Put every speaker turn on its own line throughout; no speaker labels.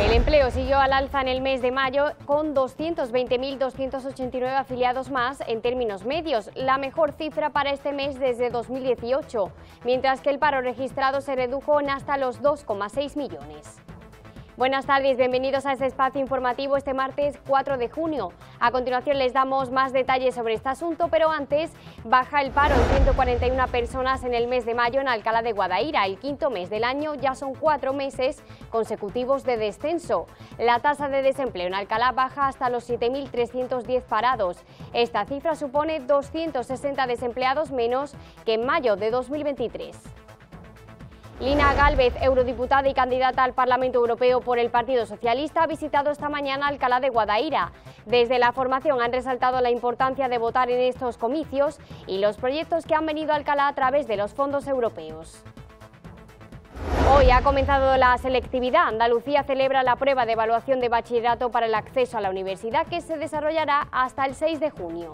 El empleo siguió al alza en el mes de mayo con 220.289 afiliados más en términos medios, la mejor cifra para este mes desde 2018, mientras que el paro registrado se redujo en hasta los 2,6 millones. Buenas tardes, bienvenidos a este espacio informativo este martes 4 de junio. A continuación les damos más detalles sobre este asunto, pero antes baja el paro en 141 personas en el mes de mayo en Alcalá de Guadaira, el quinto mes del año, ya son cuatro meses consecutivos de descenso. La tasa de desempleo en Alcalá baja hasta los 7.310 parados. Esta cifra supone 260 desempleados menos que en mayo de 2023. Lina Galvez, eurodiputada y candidata al Parlamento Europeo por el Partido Socialista, ha visitado esta mañana Alcalá de Guadaira. Desde la formación han resaltado la importancia de votar en estos comicios y los proyectos que han venido a Alcalá a través de los fondos europeos. Hoy ha comenzado la selectividad. Andalucía celebra la prueba de evaluación de bachillerato para el acceso a la universidad que se desarrollará hasta el 6 de junio.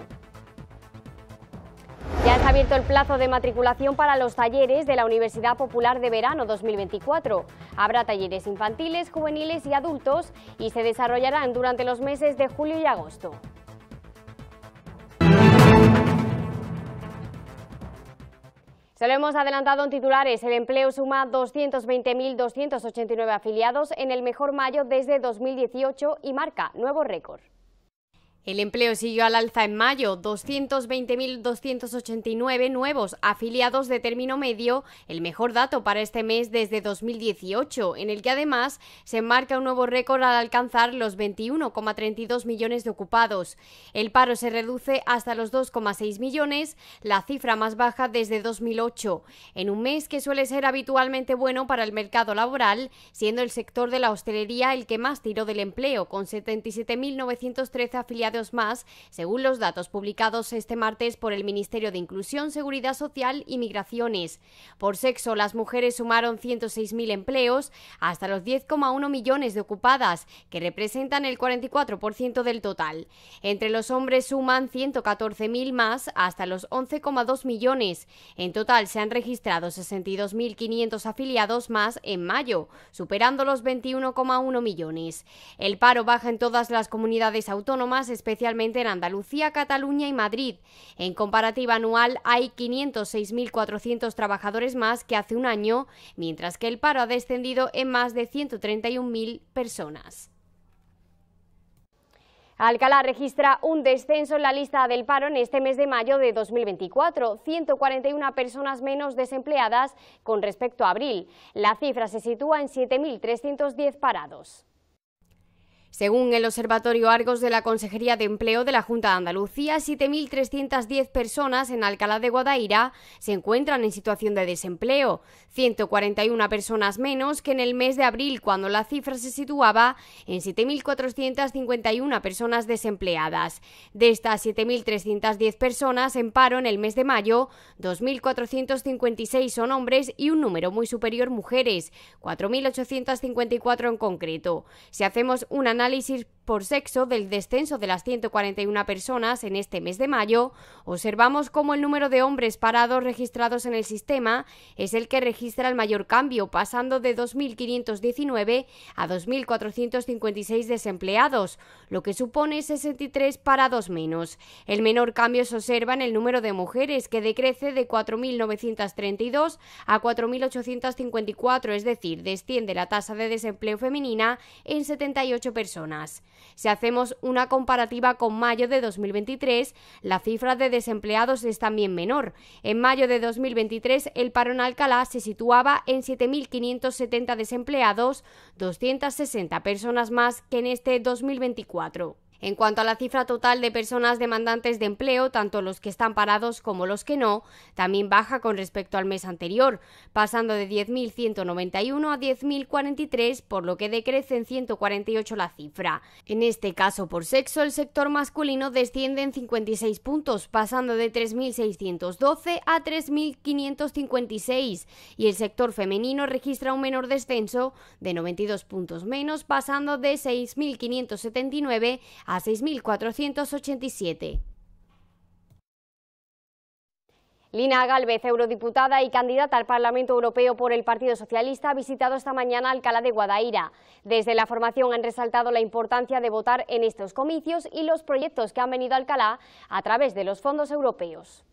Ya está abierto el plazo de matriculación para los talleres de la Universidad Popular de Verano 2024. Habrá talleres infantiles, juveniles y adultos y se desarrollarán durante los meses de julio y agosto. Se lo hemos adelantado en titulares. El empleo suma 220.289 afiliados en el mejor mayo desde 2018 y marca nuevo récord. El empleo siguió al alza en mayo, 220.289 nuevos afiliados de término medio, el mejor dato para este mes desde 2018, en el que además se marca un nuevo récord al alcanzar los 21,32 millones de ocupados. El paro se reduce hasta los 2,6 millones, la cifra más baja desde 2008, en un mes que suele ser habitualmente bueno para el mercado laboral, siendo el sector de la hostelería el que más tiró del empleo, con 77.913 afiliados más, según los datos publicados este martes por el Ministerio de Inclusión, Seguridad Social y Migraciones. Por sexo, las mujeres sumaron 106.000 empleos hasta los 10,1 millones de ocupadas, que representan el 44% del total. Entre los hombres suman 114.000 más hasta los 11,2 millones. En total se han registrado 62.500 afiliados más en mayo, superando los 21,1 millones. El paro baja en todas las comunidades autónomas, especialmente en Andalucía, Cataluña y Madrid. En comparativa anual hay 506.400 trabajadores más que hace un año, mientras que el paro ha descendido en más de 131.000 personas. Alcalá registra un descenso en la lista del paro en este mes de mayo de 2024, 141 personas menos desempleadas con respecto a abril. La cifra se sitúa en 7.310 parados. Según el Observatorio Argos de la Consejería de Empleo de la Junta de Andalucía, 7.310 personas en Alcalá de Guadaira se encuentran en situación de desempleo, 141 personas menos que en el mes de abril, cuando la cifra se situaba en 7.451 personas desempleadas. De estas 7.310 personas en paro en el mes de mayo, 2.456 son hombres y un número muy superior mujeres, 4.854 en concreto. Si hacemos una análisis análisis por sexo del descenso de las 141 personas en este mes de mayo, observamos cómo el número de hombres parados registrados en el sistema es el que registra el mayor cambio, pasando de 2.519 a 2.456 desempleados, lo que supone 63 parados menos. El menor cambio se observa en el número de mujeres, que decrece de 4.932 a 4.854, es decir, desciende la tasa de desempleo femenina en 78 personas. Si hacemos una comparativa con mayo de 2023, la cifra de desempleados es también menor. En mayo de 2023, el paro en Alcalá se situaba en 7.570 desempleados, 260 personas más que en este 2024. En cuanto a la cifra total de personas demandantes de empleo, tanto los que están parados como los que no, también baja con respecto al mes anterior, pasando de 10.191 a 10.043, por lo que decrece en 148 la cifra. En este caso, por sexo, el sector masculino desciende en 56 puntos, pasando de 3.612 a 3.556, y el sector femenino registra un menor descenso de 92 puntos menos, pasando de 6.579 a 6.487. Lina Galvez, eurodiputada y candidata al Parlamento Europeo por el Partido Socialista, ha visitado esta mañana Alcalá de Guadaira. Desde la formación han resaltado la importancia de votar en estos comicios y los proyectos que han venido a Alcalá a través de los fondos europeos.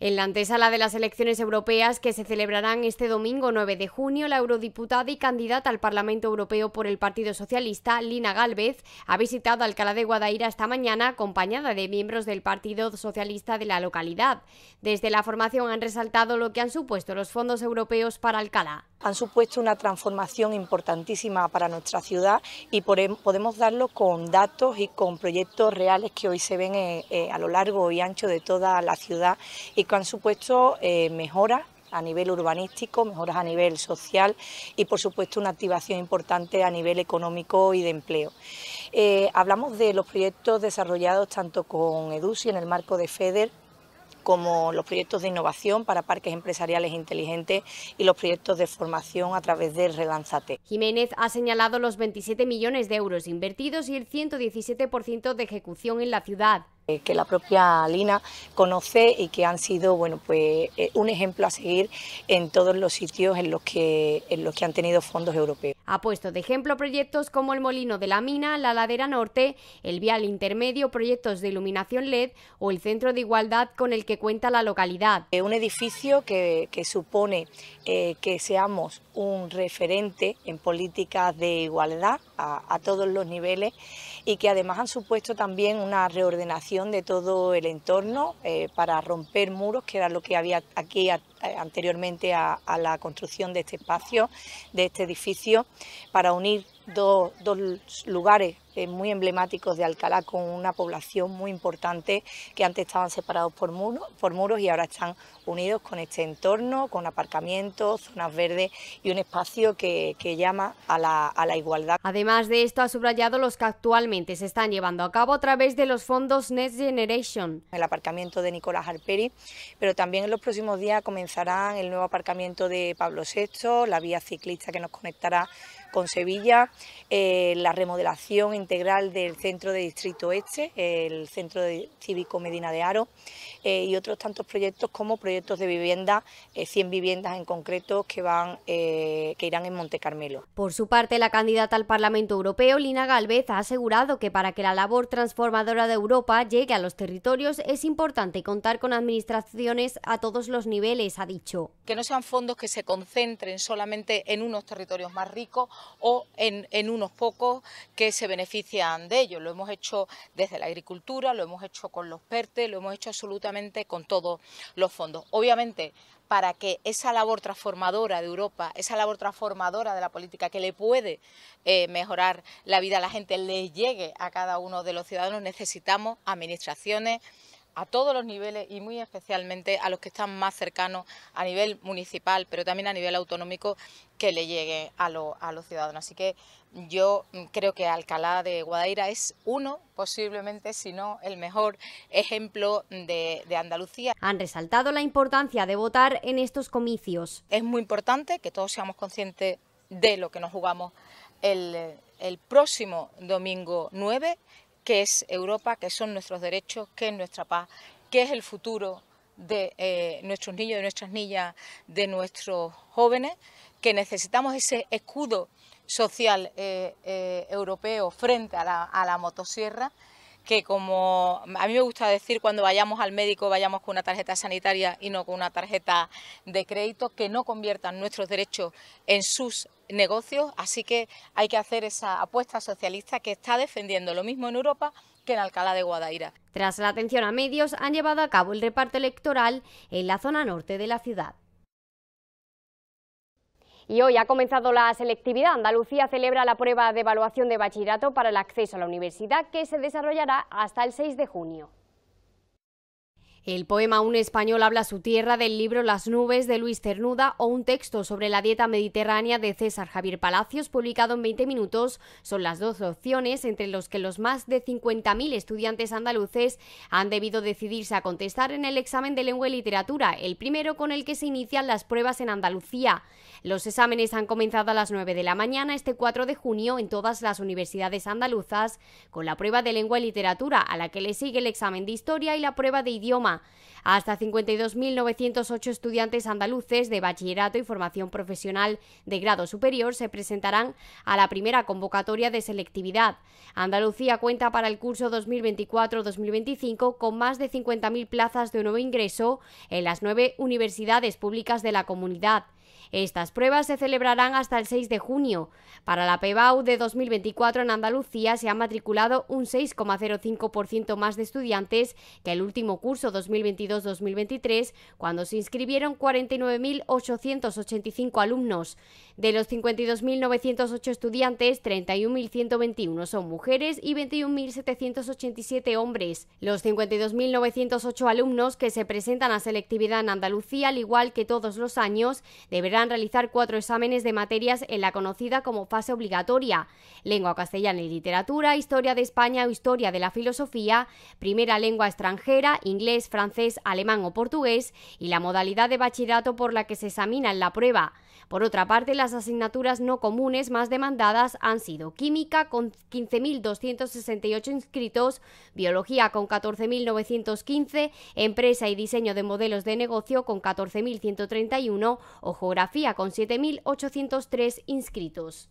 En la antesala de las elecciones europeas que se celebrarán este domingo 9 de junio, la eurodiputada y candidata al Parlamento Europeo por el Partido Socialista, Lina Galvez, ha visitado Alcalá de Guadaira esta mañana acompañada de miembros del Partido Socialista de la localidad. Desde la formación han resaltado lo que han supuesto los fondos europeos para Alcalá han supuesto una
transformación importantísima para nuestra ciudad y podemos darlo con datos y con proyectos reales que hoy se ven eh, eh, a lo largo y ancho de toda la ciudad y que han supuesto eh, mejoras a nivel urbanístico, mejoras a nivel social y por supuesto una activación importante a nivel económico y de empleo. hablamos de los proyectos desarrollados tanto con EDUSI en el marco de FEDER como los proyectos de innovación para parques empresariales inteligentes y los proyectos de formación a través del
Relanzate. Jiménez ha señalado los 27 millones de euros invertidos y el 117% de ejecución en la ciudad.
Eh, que la propia Lina conoce y que han sido bueno, pues, eh, un ejemplo a seguir en todos los sitios en los, que, en los que han tenido fondos europeos.
Ha puesto de ejemplo proyectos como el Molino de la Mina, la Ladera Norte, el Vial Intermedio, proyectos de iluminación LED o el Centro de Igualdad con el que cuenta la localidad. Eh, un edificio que, supone que seamos un referente
en políticas de igualdad a todos los niveles y que además han supuesto también una reordenación de todo el entorno eh, para romper muros, que era lo que había aquí anteriormente a, a la construcción de este espacio, de este edificio, para unir dos, lugares eh, muy emblemáticos de Alcalá con una población muy importante que antes estaban separados por, muros, por muros y ahora están unidos con este entorno, con aparcamientos, zonas verdes y un espacio que,
llama a la, igualdad. Además de esto, ha subrayado los que actualmente se están llevando a cabo a través de los fondos Next Generation. El aparcamiento de Nicolás Arperi, pero también
en los próximos días comenzarán el nuevo aparcamiento de Pablo VI, la vía ciclista que nos conectará con Sevilla eh, la remodelación integral del centro de distrito este, el centro cívico Medina de Aro eh, y otros tantos proyectos como proyectos de vivienda, 100 eh, viviendas en concreto que, van, que irán en Monte Carmelo.
Por su parte, la candidata al Parlamento Europeo, Lina Galvez, ha asegurado que para que la labor transformadora de Europa llegue a los territorios es importante contar con administraciones a todos los niveles, ha dicho.
Que no sean fondos que se concentren solamente en unos territorios más ricos o en, unos pocos que se benefician de ello. Lo hemos hecho desde la agricultura, lo hemos hecho con los PERTE, lo hemos hecho absolutamente con todos los fondos. Obviamente, para que esa labor transformadora de Europa, esa labor transformadora de la política que le puede eh, mejorar la vida a la gente, le llegue a cada uno de los ciudadanos, necesitamos administraciones a todos los niveles y muy especialmente a los que están más cercanos a nivel municipal, pero también a nivel autonómico, que le llegue a, los ciudadanos. Así que yo creo que Alcalá de Guadaira es uno, posiblemente, si no el mejor ejemplo de, Andalucía.
Han resaltado la importancia de votar en estos comicios. Es muy importante que todos seamos conscientes de
lo que nos jugamos el, el próximo domingo 9 que es Europa, que son nuestros derechos, que es nuestra paz, que es el futuro de eh, nuestros niños, de nuestras niñas, de nuestros jóvenes, que necesitamos ese escudo social eh, eh, europeo frente a la motosierra que como a mí me gusta decir cuando vayamos al médico vayamos con una tarjeta sanitaria y no con una tarjeta de crédito, que no conviertan nuestros derechos en sus negocios, así que hay que hacer esa apuesta socialista que está defendiendo lo mismo en Europa
que en Alcalá de Guadaira. Tras la atención a medios, han llevado a cabo el reparto electoral en la zona norte de la ciudad. Y hoy ha comenzado la selectividad. Andalucía celebra la prueba de evaluación de bachillerato para el acceso a la universidad que se desarrollará hasta el 6 de junio. El poema Un español habla su tierra del libro Las nubes de Luis Cernuda o un texto sobre la dieta mediterránea de César Javier Palacios publicado en 20 minutos son las dos opciones entre los que los más de 50.000 estudiantes andaluces han debido decidirse a contestar en el examen de lengua y literatura, el primero con el que se inician las pruebas en Andalucía. Los exámenes han comenzado a las 9 de la mañana este 4 de junio en todas las universidades andaluzas con la prueba de lengua y literatura a la que le sigue el examen de historia y la prueba de idioma hasta 52.908 estudiantes andaluces de bachillerato y formación profesional de grado superior se presentarán a la primera convocatoria de selectividad. Andalucía cuenta para el curso 2024-2025 con más de 50.000 plazas de nuevo ingreso en las nueve universidades públicas de la comunidad. Estas pruebas se celebrarán hasta el 6 de junio. Para la PEBAU de 2024 en Andalucía se han matriculado un 6,05% más de estudiantes que el último curso 2022-2023, cuando se inscribieron 49.885 alumnos. De los 52.908 estudiantes, 31.121 son mujeres y 21.787 hombres. Los 52.908 alumnos que se presentan a selectividad en Andalucía, al igual que todos los años, deberán realizar cuatro exámenes de materias en la conocida como fase obligatoria, lengua castellana y literatura, historia de España o historia de la filosofía, primera lengua extranjera, inglés, francés, alemán o portugués y la modalidad de bachillerato por la que se examina en la prueba. Por otra parte, las asignaturas no comunes más demandadas han sido química con 15.268 inscritos, biología con 14.915, empresa y diseño de modelos de negocio con 14.131 o geografía FIA con 7.803 inscritos.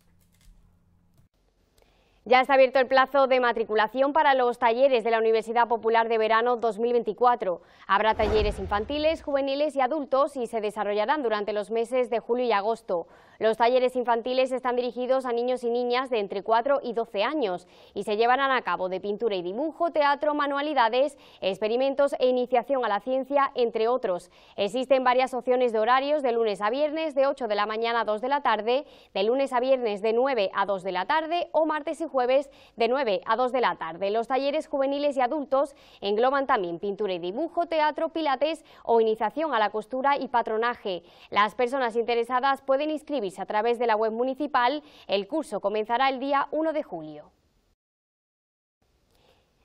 Ya está abierto el plazo de matriculación para los talleres de la Universidad Popular de Verano 2024. Habrá talleres infantiles, juveniles y adultos y se desarrollarán durante los meses de julio y agosto. Los talleres infantiles están dirigidos a niños y niñas de entre 4 y 12 años y se llevarán a cabo de pintura y dibujo, teatro, manualidades, experimentos e iniciación a la ciencia, entre otros. Existen varias opciones de horarios de lunes a viernes de 8 de la mañana a 2 de la tarde, de lunes a viernes de 9 a 2 de la tarde o martes y jueves de 9 a 2 de la tarde. Los talleres juveniles y adultos engloban también pintura y dibujo, teatro, pilates o iniciación a la costura y patronaje. Las personas interesadas pueden inscribirse a través de la web municipal. El curso comenzará el día 1 de julio.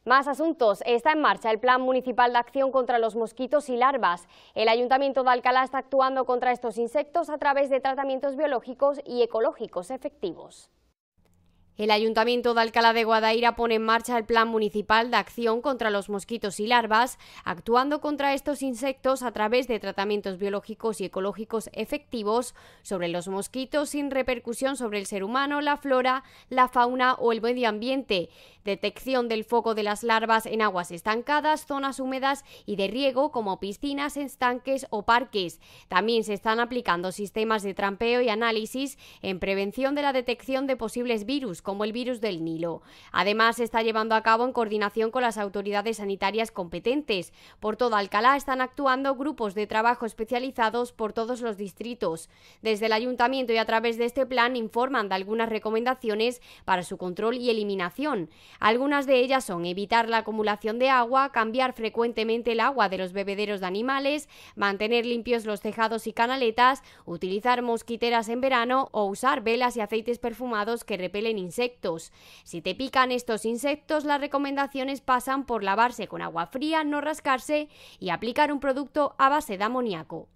Más asuntos. Está en marcha el Plan Municipal de Acción contra los Mosquitos y Larvas. El Ayuntamiento de Alcalá está actuando contra estos insectos a través de tratamientos biológicos y ecológicos efectivos. El Ayuntamiento de Alcalá de Guadaira pone en marcha el Plan Municipal de Acción contra los Mosquitos y Larvas, actuando contra estos insectos a través de tratamientos biológicos y ecológicos efectivos sobre los mosquitos sin repercusión sobre el ser humano, la flora, la fauna o el medio ambiente. Detección del foco de las larvas en aguas estancadas, zonas húmedas y de riego como piscinas, estanques o parques. También se están aplicando sistemas de trampeo y análisis en prevención de la detección de posibles virus como el virus del Nilo. Además, se está llevando a cabo en coordinación con las autoridades sanitarias competentes. Por todo Alcalá están actuando grupos de trabajo especializados por todos los distritos. Desde el ayuntamiento y a través de este plan informan de algunas recomendaciones para su control y eliminación. Algunas de ellas son evitar la acumulación de agua, cambiar frecuentemente el agua de los bebederos de animales, mantener limpios los tejados y canaletas, utilizar mosquiteras en verano o usar velas y aceites perfumados que repelen insectos insectos. Si te pican estos insectos, las recomendaciones pasan por lavarse con agua fría, no rascarse y aplicar un producto a base de amoníaco.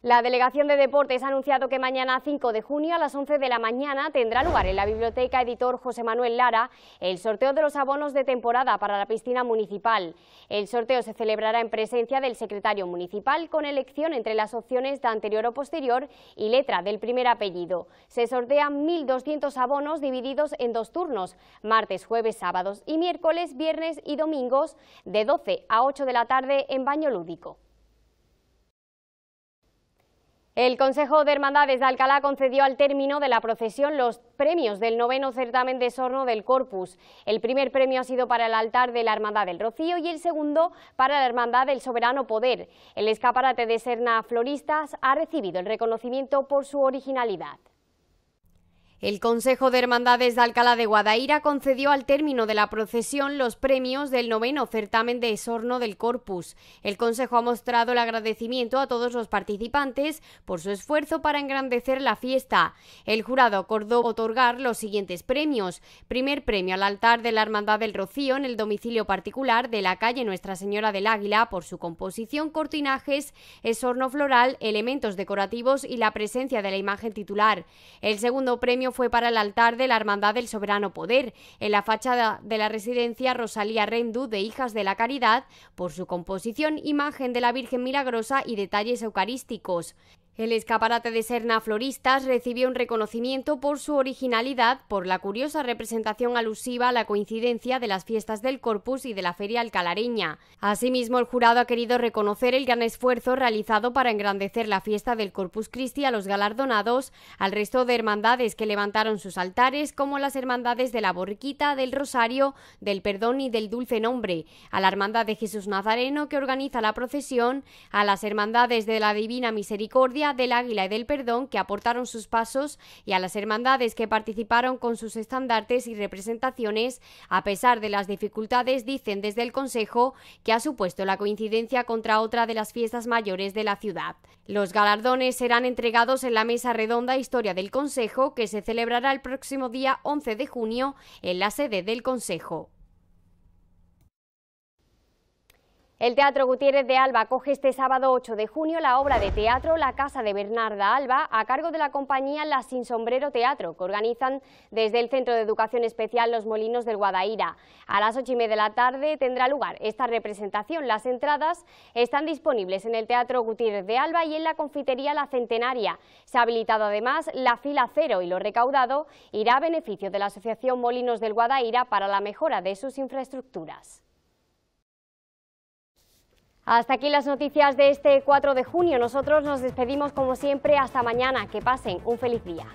La Delegación de Deportes ha anunciado que mañana 5 de junio a las 11 de la mañana tendrá lugar en la Biblioteca Editor José Manuel Lara el sorteo de los abonos de temporada para la piscina municipal. El sorteo se celebrará en presencia del secretario municipal con elección entre las opciones de anterior o posterior y letra del primer apellido. Se sortean 1.200 abonos divididos en dos turnos, martes, jueves, sábados y miércoles, viernes y domingos de 12 a 8 de la tarde en baño lúdico. El Consejo de Hermandades de Alcalá concedió al término de la procesión los premios del noveno certamen de Sorno del Corpus. El primer premio ha sido para el altar de la Hermandad del Rocío y el segundo para la Hermandad del Soberano Poder. El escaparate de Serna Floristas ha recibido el reconocimiento por su originalidad. El Consejo de Hermandades de Alcalá de Guadaira concedió al término de la procesión los premios del noveno certamen de Esorno del Corpus. El Consejo ha mostrado el agradecimiento a todos los participantes por su esfuerzo para engrandecer la fiesta. El jurado acordó otorgar los siguientes premios. Primer premio al altar de la Hermandad del Rocío en el domicilio particular de la calle Nuestra Señora del Águila por su composición, cortinajes, esorno floral, elementos decorativos y la presencia de la imagen titular. El segundo premio fue para el altar de la Hermandad del Soberano Poder, en la fachada de la residencia Rosalía Rendu de Hijas de la Caridad, por su composición, imagen de la Virgen Milagrosa y detalles eucarísticos. El escaparate de Serna Floristas recibió un reconocimiento por su originalidad, por la curiosa representación alusiva a la coincidencia de las fiestas del Corpus y de la Feria Alcalareña. Asimismo, el jurado ha querido reconocer el gran esfuerzo realizado para engrandecer la fiesta del Corpus Christi a los galardonados, al resto de hermandades que levantaron sus altares, como las hermandades de la Borriquita, del Rosario, del Perdón y del Dulce Nombre, a la Hermandad de Jesús Nazareno que organiza la procesión, a las hermandades de la Divina Misericordia, del Águila y del Perdón que aportaron sus pasos y a las hermandades que participaron con sus estandartes y representaciones, a pesar de las dificultades, dicen desde el Consejo que ha supuesto la coincidencia contra otra de las fiestas mayores de la ciudad. Los galardones serán entregados en la mesa redonda Historia del Consejo que se celebrará el próximo día 11 de junio en la sede del Consejo. El Teatro Gutiérrez de Alba coge este sábado 8 de junio la obra de teatro La Casa de Bernarda Alba a cargo de la compañía La Sin Sombrero Teatro, que organizan desde el Centro de Educación Especial Los Molinos del Guadaira. A las 8 y media de la tarde tendrá lugar esta representación. Las entradas están disponibles en el Teatro Gutiérrez de Alba y en la confitería La Centenaria. Se ha habilitado además la fila cero y lo recaudado irá a beneficio de la Asociación Molinos del Guadaira para la mejora de sus infraestructuras. Hasta aquí las noticias de este 4 de junio. Nosotros nos despedimos como siempre hasta mañana. Que pasen un feliz día.